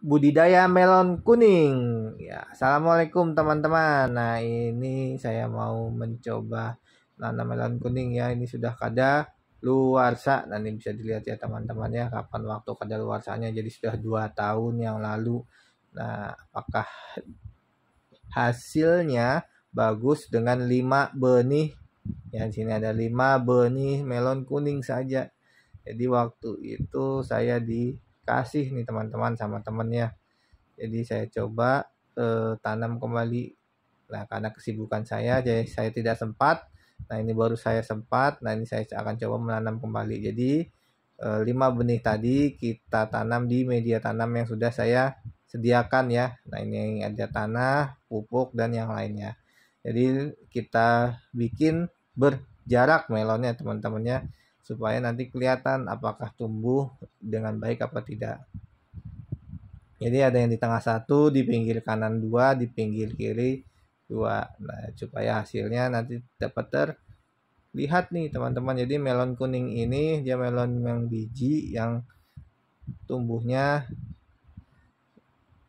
budidaya melon kuning. Ya, assalamualaikum teman-teman. Nah ini saya mau mencoba nanam melon kuning ya. Ini sudah kada luar sah Nanti bisa dilihat ya teman-teman ya kapan waktu kada luar sahnya Jadi sudah dua tahun yang lalu. Nah apakah hasilnya bagus dengan lima benih ya di sini ada lima benih melon kuning saja jadi waktu itu saya di kasih nih teman-teman sama temennya jadi saya coba eh, tanam kembali nah karena kesibukan saya jadi saya tidak sempat nah ini baru saya sempat nah ini saya akan coba menanam kembali jadi eh, 5 benih tadi kita tanam di media tanam yang sudah saya sediakan ya nah ini ada tanah pupuk dan yang lainnya jadi kita bikin berjarak melonnya teman-temannya supaya nanti kelihatan apakah tumbuh dengan baik apa tidak. Jadi ada yang di tengah satu, di pinggir kanan dua, di pinggir kiri dua. Nah, supaya hasilnya nanti dapat terlihat nih teman-teman. Jadi melon kuning ini dia melon yang biji yang tumbuhnya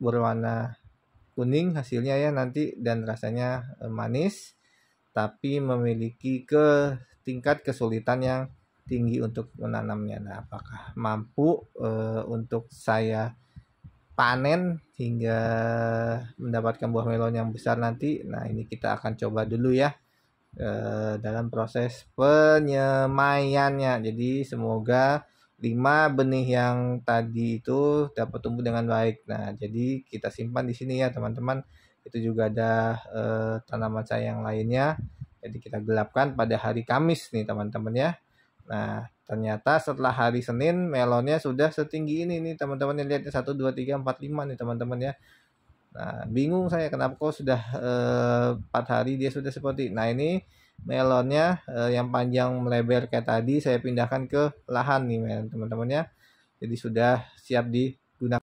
berwarna kuning hasilnya ya nanti dan rasanya eh, manis tapi memiliki ke tingkat kesulitan yang tinggi untuk menanamnya. Nah, apakah mampu uh, untuk saya panen hingga mendapatkan buah melon yang besar nanti? Nah, ini kita akan coba dulu ya uh, dalam proses penyemaiannya. Jadi, semoga lima benih yang tadi itu dapat tumbuh dengan baik. Nah, jadi kita simpan di sini ya, teman-teman. Itu juga ada eh, tanaman saya yang lainnya. Jadi kita gelapkan pada hari Kamis nih, teman-teman ya. Nah, ternyata setelah hari Senin melonnya sudah setinggi ini nih teman-teman yang lihat 1 2 3 4 5 nih teman-teman ya. Nah, bingung saya kenapa kok sudah eh, empat eh, hari dia sudah seperti. Nah, ini melonnya eh, yang panjang melebar kayak tadi saya pindahkan ke lahan nih teman-teman ya. Jadi sudah siap digunakan.